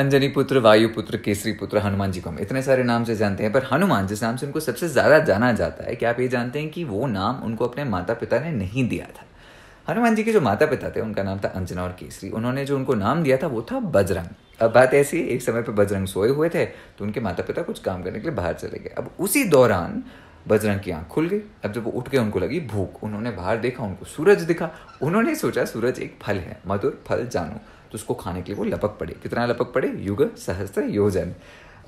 अंजनी पुत्र वायु पुत्र केसरी पुत्र हनुमान जी को हम इतने सारे नाम से जानते हैं पर हनुमान जिस नाम से उनको सबसे ज़्यादा जाना जाता है कि आप ये जानते हैं कि वो नाम उनको अपने माता पिता ने नहीं दिया था हनुमान जी के जो माता पिता थे उनका नाम था अंजना और केसरी उन्होंने जो उनको नाम दिया था वो था बजरंग अब बात ऐसी एक समय पर बजरंग सोए हुए थे तो उनके माता पिता कुछ काम करने के लिए बाहर चले गए अब उसी दौरान बजरंग की आंख खुल गई अब जब वो उठ गए उनको लगी भूख उन्होंने बाहर देखा उनको सूरज दिखा उन्होंने सोचा सूरज एक फल है मधुर फल जानो तो उसको खाने के लिए वो लपक पड़े कितना लपक पड़े युग सहस्त्र योजन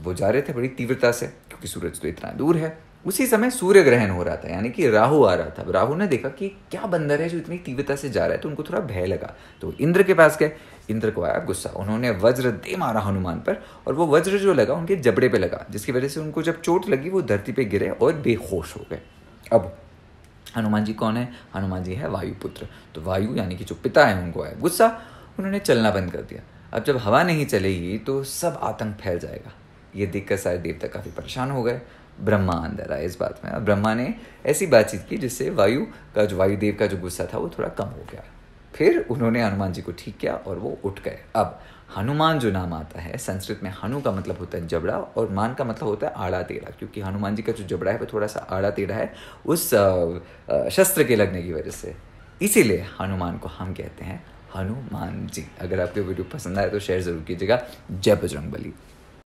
वो जा रहे थे बड़ी तीव्रता से क्योंकि सूरज तो इतना दूर है उसी समय सूर्य ग्रहण हो रहा था यानी कि राहु आ रहा था राहु ने देखा कि क्या बंदर है जो इतनी तीव्रता से जा रहा है तो उनको थोड़ा भय लगा तो इंद्र के पास गए इंद्र को आया गुस्सा उन्होंने वज्र दे मारा हनुमान पर और वो वज्र जो लगा उनके जबड़े पे लगा जिसकी वजह से उनको जब चोट लगी वो धरती पे गिरे और बेहोश हो गए अब हनुमान जी कौन है हनुमान जी है वायुपुत्र तो वायु यानी कि जो पिता है उनको आया गुस्सा उन्होंने चलना बंद कर दिया अब जब हवा नहीं चलेगी तो सब आतंक फैल जाएगा ये देखकर सारे देवता काफ़ी परेशान हो गए ब्रह्मा अंदर आए इस बात में ब्रह्मा ने ऐसी बातचीत की जिससे वायु का जो वायुदेव का जो गुस्सा था वो थोड़ा कम हो गया फिर उन्होंने हनुमान जी को ठीक किया और वो उठ गए अब हनुमान जो नाम आता है संस्कृत में हनु का मतलब होता है जबड़ा और मान का मतलब होता है आड़ा तेड़ा क्योंकि हनुमान जी का जो जबड़ा है वो थोड़ा सा आड़ा तेड़ा है उस शस्त्र के लगने की वजह से इसीलिए हनुमान को हम कहते हैं हनुमान जी अगर आपको वीडियो पसंद आए तो शेयर ज़रूर कीजिएगा जय बजरंग बली